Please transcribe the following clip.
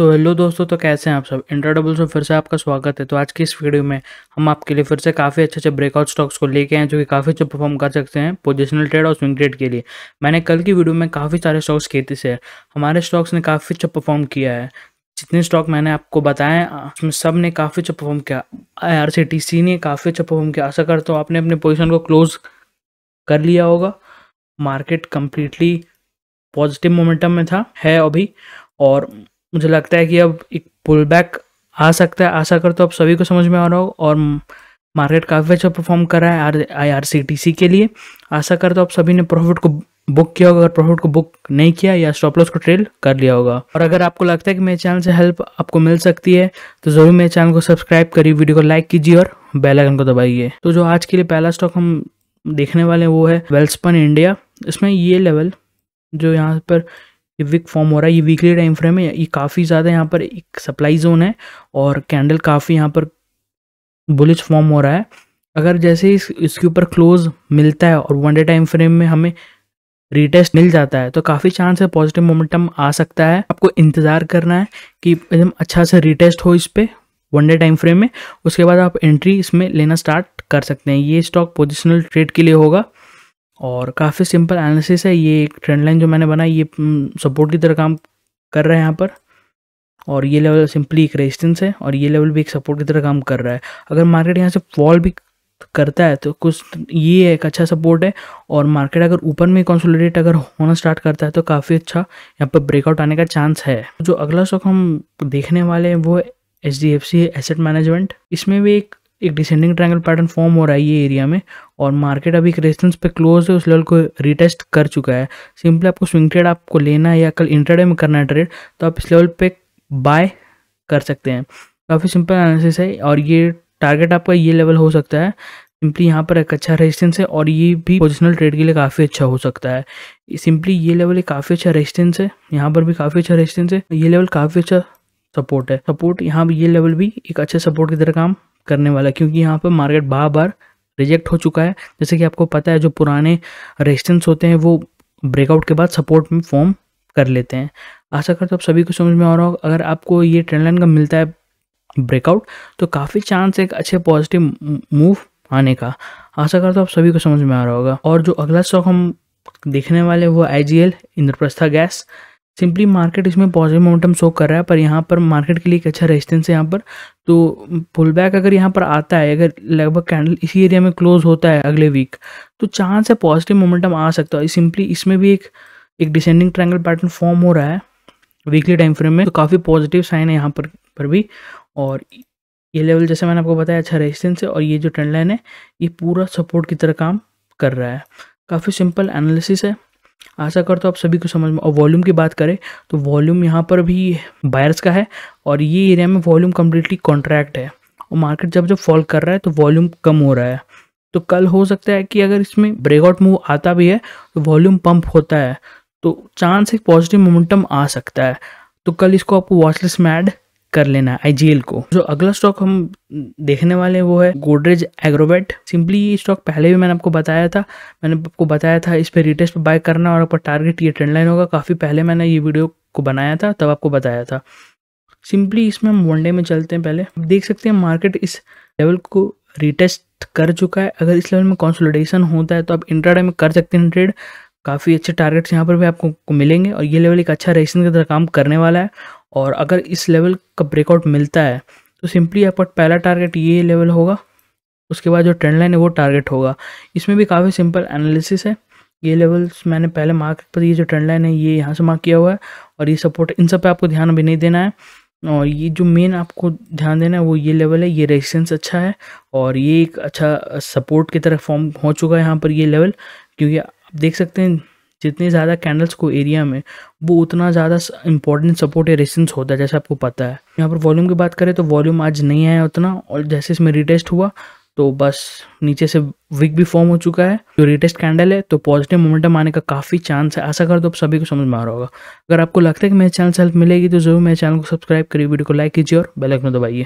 सो so, hello दोस्तों तो कैसे हैं आप सब इंट्रा डबल्स में फिर से आपका स्वागत है तो आज की इस वीडियो में हम आपके लिए फिर से काफ़ी अच्छे अच्छे ब्रेकआउट स्टॉक्स को लेके आए जो कि काफ़ी अच्छे परफॉर्म कर सकते हैं पोजिशनल ट्रेड और स्विंग ट्रेड के लिए मैंने कल की वीडियो में काफ़ी सारे स्टॉक्स खेती से हमारे स्टॉक्स ने काफ़ी अच्छा परफॉर्म किया है जितने स्टॉक मैंने आपको बताए उसमें सब ने काफ़ी अच्छा परफॉर्म किया आई ने काफ़ी अच्छा परफॉर्म किया ऐसा करता हूँ आपने अपने पोजिशन को क्लोज कर लिया होगा मार्केट कम्प्लीटली पॉजिटिव मोमेंटम में था है अभी और मुझे लगता है कि अब एक पुल बैक आ सकता है आशा करता तो आप सभी को समझ में आ रहा हो और मार्केट काफ़ी अच्छा परफॉर्म कर रहा है R I R C T C के लिए आशा करता तो आप सभी ने प्रॉफिट को बुक किया होगा अगर प्रॉफिट को बुक नहीं किया या स्टॉप लॉस को ट्रेल कर लिया होगा और अगर आपको लगता है कि मेरे चैनल से हेल्प आपको मिल सकती है तो ज़रूर मेरे चैनल को सब्सक्राइब करिए वीडियो को लाइक कीजिए और बेल आइकन को दबाइए तो जो आज के लिए पहला स्टॉक हम देखने वाले हैं वो है वेल्सपन इंडिया इसमें ये लेवल जो यहाँ पर ये विक फॉर्म हो रहा है ये वीकली टाइम फ्रेम है ये काफ़ी ज़्यादा यहाँ पर एक सप्लाई जोन है और कैंडल काफ़ी यहाँ पर बुलिश फॉर्म हो रहा है अगर जैसे इस इसके ऊपर क्लोज मिलता है और वन डे टाइम फ्रेम में हमें रिटेस्ट मिल जाता है तो काफ़ी चांस है पॉजिटिव मोमेंटम आ सकता है आपको इंतज़ार करना है कि एकदम अच्छा से रिटेस्ट हो इस पर वन डे टाइम फ्रेम में उसके बाद आप एंट्री इसमें लेना स्टार्ट कर सकते हैं ये स्टॉक पोजिशनल ट्रेड के लिए होगा और काफ़ी सिंपल एनालिसिस है ये एक ट्रेंड लाइन जो मैंने बनाई ये सपोर्ट हम्म, की तरह काम कर रहा है यहाँ पर और ये लेवल सिंपली एक रेजिस्टेंस है और ये लेवल भी एक सपोर्ट की तरह काम कर रहा है अगर मार्केट यहाँ से फॉल भी करता है तो कुछ ये एक अच्छा सपोर्ट है और मार्केट अगर ऊपर में कंसोलिडेट अगर होना स्टार्ट करता है तो काफ़ी अच्छा यहाँ पर ब्रेकआउट आने का चांस है जो अगला स्टॉक हम देखने वाले हैं वो H D F C asset management इसमें भी एक एक डिसेंडिंग ट्रायंगल पैटर्न फॉर्म हो रहा है ये एरिया में और मार्केट अभी करेक्शंस पे क्लोज है उस लेवल को रिटेस्ट कर चुका है सिंपली आपको स्विंग ट्रेड आपको लेना है या कल इंटरडे में करना है ट्रेड तो आप इस लेवल पे बाय कर सकते हैं काफ़ी सिंपल एनालिसिस है और ये टारगेट आपका ये लेवल हो सकता है सिंपली यहाँ पर एक अच्छा रेजिस्टेंस है और ये भी पोजिशनल ट्रेड के लिए काफ़ी अच्छा हो सकता है सिंपली ये लेवल एक काफ़ी अच्छा रेजिस्टेंस है यहाँ पर भी काफ़ी अच्छा रेजिस्टेंस है ये लेवल काफ़ी अच्छा सपोर्ट है सपोर्ट यहाँ ये लेवल भी एक अच्छे सपोर्ट की तरह काम करने वाला क्योंकि यहाँ पर मार्केट बार बार रिजेक्ट हो चुका है जैसे कि आपको पता है जो पुराने रेजिस्टेंस होते हैं वो ब्रेकआउट के बाद सपोर्ट में फॉर्म कर लेते हैं आशा करता तो आप सभी को समझ में आ रहा होगा अगर आपको ये ट्रेंड लाइन का मिलता है ब्रेकआउट तो काफ़ी चांस एक अच्छे पॉजिटिव मूव आने का आशा करता तो आप सभी को समझ में आ रहा होगा और जो अगला स्टॉक हम देखने वाले वो I G L Indraprastha gas simply market इसमें पॉजिटिव मोमेंटम शो कर रहा है पर यहाँ पर मार्केट के लिए एक अच्छा रेजिस्टेंस है यहाँ पर तो पुल बैक अगर यहाँ पर आता है अगर लगभग कैंडल इसी एरिया में क्लोज होता है अगले वीक तो चांस है पॉजिटिव मोमेंटम आ सकता है सिंपली इसमें भी एक एक डिसेंडिंग ट्रैंगल पैटर्न फॉर्म हो रहा है वीकली टाइम फ्रेम में तो काफ़ी पॉजिटिव साइन है यहाँ पर पर भी और ये लेवल जैसे मैंने आपको बताया अच्छा रेजिस्टेंस है और ये जो ट्रेंड लाइन है ये पूरा सपोर्ट की तरह काम कर रहा है काफ़ी सिंपल एनालिसिस है आशा करता हूँ आप सभी को समझ में और वॉल्यूम की बात करें तो वॉल्यूम यहाँ पर भी बायर्स का है और ये एरिया में वॉल्यूम कम्प्लीटली कॉन्ट्रैक्ट है और मार्केट जब जब फॉल कर रहा है तो वॉल्यूम कम हो रहा है तो कल हो सकता है कि अगर इसमें ब्रेकआउट मूव आता भी है तो वॉल्यूम पम्प होता है तो चांस एक पॉजिटिव मोमेंटम आ सकता है तो कल इसको आपको वॉचलिस्ट में ऐड कर लेना आईजीएल को जो अगला स्टॉक हम देखने वाले हैं वो है गोडरेज एग्रोबेट सिंपली ये स्टॉक पहले भी मैंने आपको बताया था मैंने आपको बताया था इस पर रिटेस्ट बाय करना और आपका टारगेट ये ट्रेंड लाइन होगा काफ़ी पहले मैंने ये वीडियो को बनाया था तब आपको बताया था सिंपली इसमें हम वनडे में चलते हैं पहले देख सकते हैं मार्केट इस लेवल को रिटेस्ट कर चुका है अगर इस लेवल में कॉन्सोलिडेशन होता है तो आप इंट्राडे में कर सकते हैं ट्रेड काफ़ी अच्छे टारगेट्स यहाँ पर भी आपको मिलेंगे और ये लेवल एक अच्छा रेसिंग की तरह काम करने वाला है और अगर इस लेवल का ब्रेकआउट मिलता है तो सिंपली आपका पहला टारगेट ये लेवल होगा उसके बाद जो ट्रेंड लाइन है वो टारगेट होगा इसमें भी काफ़ी सिंपल एनालिसिस है ये लेवल्स मैंने पहले मार्क पर ये जो ट्रेंड लाइन है ये यहाँ से मार्क किया हुआ है और ये सपोर्ट इन सब पे आपको ध्यान भी नहीं देना है और ये जो मेन आपको ध्यान देना है वो ये लेवल है ये रेजिस्टेंस अच्छा है और ये एक अच्छा सपोर्ट की तरह फॉर्म हो चुका है यहाँ पर ये लेवल क्योंकि आप देख सकते हैं जितने ज़्यादा कैंडल्स को एरिया में वो उतना ज़्यादा इंपॉर्टेंट सपोर्ट या रेसेंस होता है जैसे आपको पता है यहाँ पर वॉल्यूम की बात करें तो वॉल्यूम आज नहीं आया उतना और जैसे इसमें रिटेस्ट हुआ तो बस नीचे से विक भी फॉर्म हो चुका है जो रेटेस्ट कैंडल है तो पॉजिटिव मोमेंटम आने का काफ़ी चांस है आशा कर दो आप सभी को समझ में आ रहा होगा अगर आपको लगता है कि मेरे चैनल से हेल्प मिलेगी तो जरूर मेरे चैनल को सब्सक्राइब करिए वीडियो को लाइक कीजिए और बेलकन दबाइए